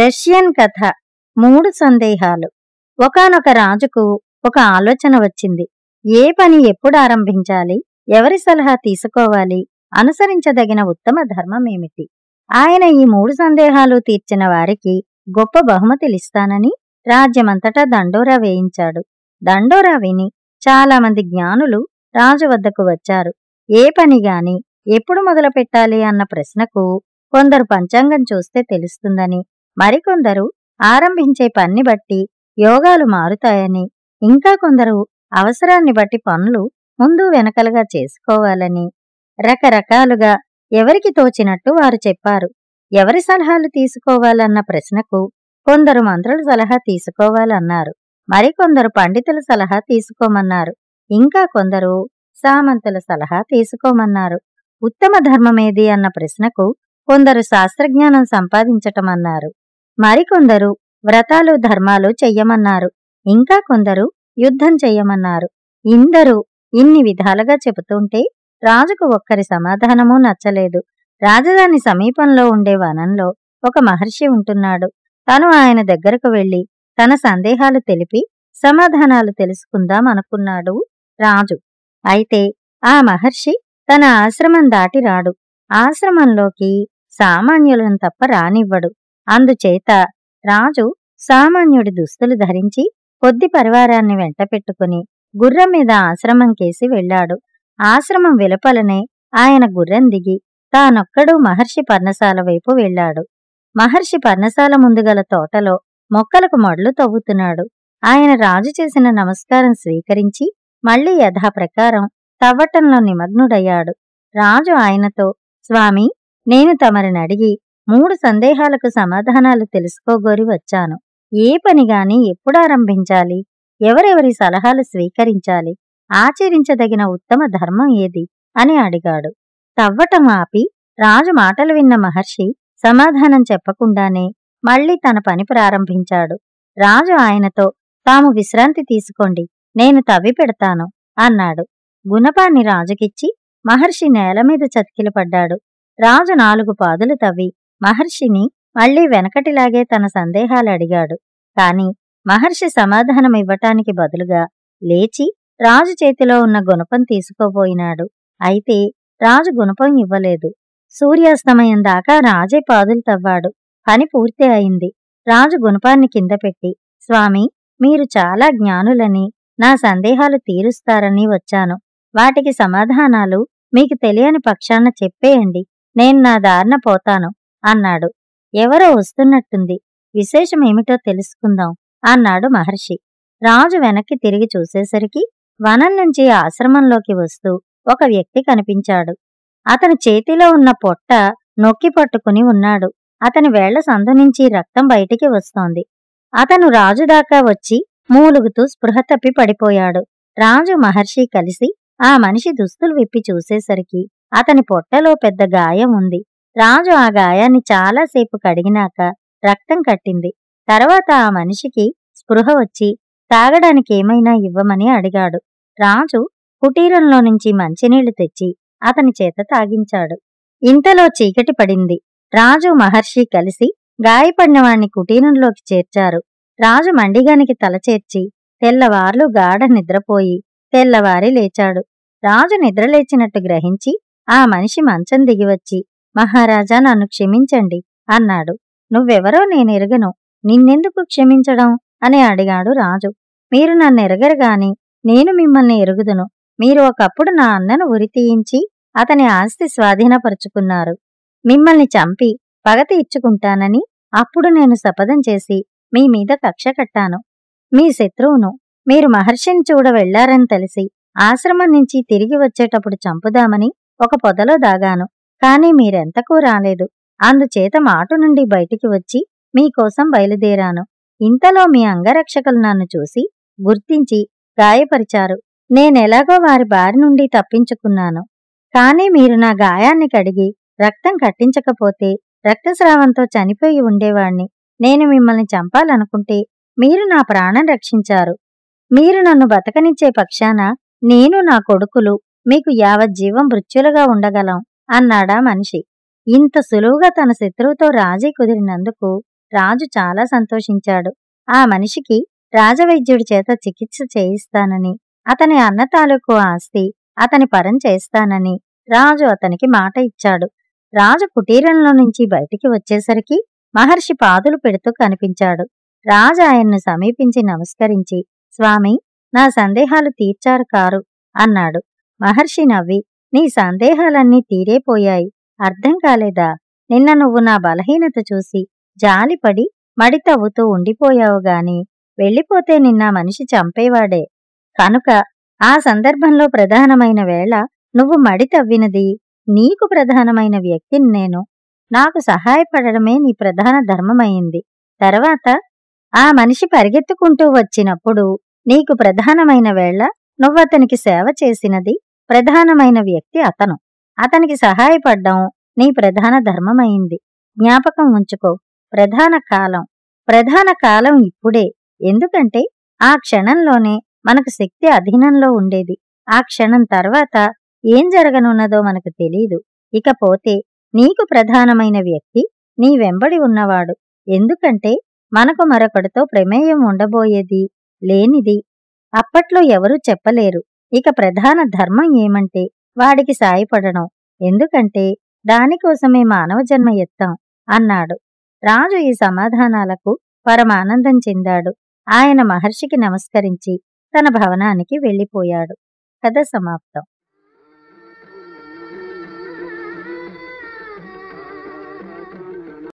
Russian కథ మూడు సందేహాలు ఒకనొక రాజుకు ఒక ఆలోచన వచ్చింది ఏ పని ఎప్పుడు ఆరంభించాలి ఎవరి సలహా తీసుకోవాలి అనుసరించదగిన ఉత్తమ ధర్మం ఏమిటి ఆయన ఈ మూడు సందేహాలు తీర్చిన వారికి గొప్ప బహుమతిలిస్తానని రాజ్యమంతటా దండోరా వేయించాడు దండోరా విని చాలామంది జ్ఞానులు రాజు వద్దకు వచ్చారు ఏ పని గాని ఎప్పుడు మొదలు పెట్టాలి అన్న ప్రశ్నకు కొందరు పంచాంగం చూస్తే తెలుస్తుందని మరికొందరు ఆరంభించే పన్ని బట్టి యోగాలు మారుతాయని ఇంకా కొందరు అవసరాన్ని బట్టి పనులు ముందు వెనకలుగా చేసుకోవాలని రకరకాలుగా ఎవరికి తోచినట్టు వారు చెప్పారు ఎవరి సలహాలు తీసుకోవాలన్న ప్రశ్నకు కొందరు మంత్రుల సలహా తీసుకోవాలన్నారు మరికొందరు పండితుల సలహా తీసుకోమన్నారు ఇంకా కొందరు సామంతుల సలహా తీసుకోమన్నారు ఉత్తమ ధర్మమేది అన్న ప్రశ్నకు కొందరు శాస్త్రజ్ఞానం సంపాదించటమన్నారు మరికొందరు వ్రతాలు ధర్మాలు చెయ్యమన్నారు ఇంకా కొందరు యుద్ధం చెయ్యమన్నారు ఇందరూ ఇన్ని విధాలుగా చెబుతుంటే రాజుకు ఒక్కరి సమాధానమూ నచ్చలేదు రాజధాని సమీపంలో ఉండే వనంలో ఒక మహర్షి ఉంటున్నాడు తను ఆయన దగ్గరకు వెళ్లి తన సందేహాలు తెలిపి సమాధానాలు తెలుసుకుందాం అనుకున్నాడు రాజు అయితే ఆ మహర్షి తన ఆశ్రమం దాటి రాడు ఆశ్రమంలోకి సామాన్యులను తప్ప రానివ్వడు అందుచేత రాజు సామాన్యుడి దుస్తులు ధరించి కొద్ది పరివారాన్ని వెంట పెట్టుకుని గుర్రం మీద ఆశ్రమం కేసి వెళ్ళాడు ఆశ్రమం వెలుపలనే ఆయన గుర్రం దిగి తానొక్కడు మహర్షి పర్ణశాల వైపు వెళ్ళాడు మహర్షి పర్ణశాల ముందుగల తోటలో మొక్కలకు మొడలు తవ్వుతున్నాడు ఆయన రాజు చేసిన నమస్కారం స్వీకరించి మళ్లీ యథాప్రకారం తవ్వటంలో నిమగ్నుడయ్యాడు రాజు ఆయనతో స్వామి నేను తమరిని అడిగి మూడు సందేహాలకు సమాధానాలు తెలుసుకోగోరి వచ్చాను ఏ పనిగాని ఎప్పుడారంభించాలి ఎవరెవరి సలహాలు స్వీకరించాలి ఆచరించదగిన ఉత్తమ ధర్మం ఏది అని అడిగాడు తవ్వటం ఆపి రాజు మాటలు విన్న మహర్షి సమాధానం చెప్పకుండానే మళ్లీ తన పని ప్రారంభించాడు రాజు ఆయనతో తాము విశ్రాంతి తీసుకోండి నేను తవ్వి పెడతాను అన్నాడు గుణపాన్ని రాజుకిచ్చి మహర్షి నేల మీద పడ్డాడు రాజు నాలుగు పాదులు తవ్వి మహర్షిని మళ్లీ వెనకటిలాగే తన సందేహాలు అడిగాడు కాని మహర్షి సమాధానం ఇవ్వటానికి బదులుగా లేచి రాజు చేతిలో ఉన్న గుణపం తీసుకోబోయినాడు అయితే రాజు గుణపం ఇవ్వలేదు సూర్యాస్తమయం దాకా రాజే పాదులు తవ్వాడు పని పూర్తి అయింది రాజు గుణపాన్ని కింద పెట్టి స్వామి మీరు చాలా జ్ఞానులని నా సందేహాలు తీరుస్తారని వచ్చాను వాటికి సమాధానాలు మీకు తెలియని పక్షాన చెప్పేయండి నేను నా దారిన పోతాను అన్నాడు ఎవరో వస్తున్నట్టుంది విశేషమేమిటో తెలుసుకుందాం అన్నాడు మహర్షి రాజు వెనక్కి తిరిగి చూసేసరికి వనం నుంచి ఆశ్రమంలోకి వస్తూ ఒక వ్యక్తి కనిపించాడు అతని చేతిలో ఉన్న పొట్ట నొక్కి పట్టుకుని ఉన్నాడు అతని వేళ్ల సందు నుంచి రక్తం బయటికి వస్తోంది అతను రాజు దాకా వచ్చి మూలుగుతూ స్పృహ తప్పి పడిపోయాడు రాజు మహర్షి కలిసి ఆ మనిషి దుస్తులు విప్పి చూసేసరికి అతని పొట్టలో పెద్ద గాయం ఉంది రాజు ఆ గాయాన్ని చాలాసేపు కడిగినాక రక్తం కట్టింది తర్వాత ఆ మనిషికి స్పృహ వచ్చి తాగడానికి ఏమైనా ఇవ్వమని అడిగాడు రాజు కుటీరంలో నుంచి మంచినీళ్లు తెచ్చి అతని చేత తాగించాడు ఇంతలో చీకటి పడింది రాజు మహర్షి కలిసి గాయపడినవాణ్ణి కుటీరంలోకి చేర్చారు రాజు మండిగానికి తల చేర్చి తెల్లవార్లు గాఢ నిద్రపోయి తెల్లవారి లేచాడు రాజు నిద్రలేచినట్టు గ్రహించి ఆ మనిషి మంచం దిగివచ్చి మహారాజా నన్ను క్షమించండి అన్నాడు నువ్వెవరో నేనెరగను నిన్నెందుకు క్షమించడం అని అడిగాడు రాజు మీరు నన్ను ఎరగరు గాని నేను మిమ్మల్ని ఎరుగుదును మీరు ఒకప్పుడు నా అన్నను ఉరితీయించి అతని ఆస్తి స్వాధీనపరుచుకున్నారు మిమ్మల్ని చంపి పగతి ఇచ్చుకుంటానని అప్పుడు నేను శపథం చేసి మీ మీద కక్ష కట్టాను మీ శత్రువును మీరు మహర్షిని చూడ వెళ్లారని తెలిసి ఆశ్రమం నుంచి తిరిగి వచ్చేటప్పుడు చంపుదామని ఒక పొదలో దాగాను కాని మీరెంతకూ రాలేదు అందుచేత మాటు నుండి బయటికి వచ్చి మీకోసం బయలుదేరాను ఇంతలో మీ అంగరక్షకులు నన్ను చూసి గుర్తించి గాయపరిచారు నేనెలాగో వారి బారి నుండి తప్పించుకున్నాను కాని మీరు నా గాయాన్ని కడిగి రక్తం కట్టించకపోతే రక్తస్రావంతో చనిపోయి ఉండేవాణ్ణి నేను మిమ్మల్ని చంపాలనుకుంటే మీరు నా ప్రాణం రక్షించారు మీరు నన్ను బతకనిచ్చే పక్షాన నేను నా కొడుకులు మీకు యావజ్జీవం మృత్యులుగా ఉండగలం అన్నాడా మనిషి ఇంత సులువుగా తన శత్రువుతో రాజీ కుదిరినందుకు రాజు చాలా సంతోషించాడు ఆ మనిషికి రాజవైద్యుడి చేత చికిత్స చేయిస్తానని అతని అన్న తాలూకు ఆస్తి అతని పరం చేస్తానని రాజు అతనికి మాట ఇచ్చాడు రాజు కుటీరంలో నుంచి బయటికి వచ్చేసరికి మహర్షి పాదులు పెడుతూ కనిపించాడు రాజు ఆయన్ను సమీపించి నమస్కరించి స్వామి నా సందేహాలు తీర్చారు కారు అన్నాడు మహర్షి నవ్వి నీ సందేహాలన్నీ తీరేపోయాయి అర్థం కాలేదా నిన్న నువ్వు నా బలహీనత చూసి జాలిపడి మడి తవ్వుతూ ఉండిపోయావు గాని వెళ్ళిపోతే నిన్న మనిషి చంపేవాడే కనుక ఆ సందర్భంలో ప్రధానమైన వేళ నువ్వు మడి తవ్వినది నీకు ప్రధానమైన వ్యక్తిని నేను నాకు సహాయపడమే నీ ప్రధాన ధర్మమైంది తర్వాత ఆ మనిషి పరిగెత్తుకుంటూ వచ్చినప్పుడు నీకు ప్రధానమైన వేళ నువ్వతనికి సేవ చేసినది ప్రధానమైన వ్యక్తి అతను అతనికి సహాయపడ్డం నీ ప్రధాన ధర్మమైంది జ్ఞాపకం ఉంచుకో ప్రధాన కాలం ప్రధాన కాలం ఇప్పుడే ఎందుకంటే ఆ క్షణంలోనే మనకు శక్తి అధీనంలో ఉండేది ఆ క్షణం తర్వాత ఏం జరగనున్నదో మనకు తెలీదు ఇకపోతే నీకు ప్రధానమైన వ్యక్తి నీ వెంబడి ఉన్నవాడు ఎందుకంటే మనకు మరొకడితో ప్రమేయం ఉండబోయేది లేనిది అప్పట్లో ఎవరూ చెప్పలేరు ఇక ప్రధాన ధర్మం ఏమంటే వాడికి సాయపడడం ఎందుకంటే దానికోసమే మానవ జన్మ ఎత్తాం అన్నాడు రాజు ఈ సమాధానాలకు పరమానందం చెందాడు ఆయన మహర్షికి నమస్కరించి తన భవనానికి వెళ్ళిపోయాడు కథ సమాప్తం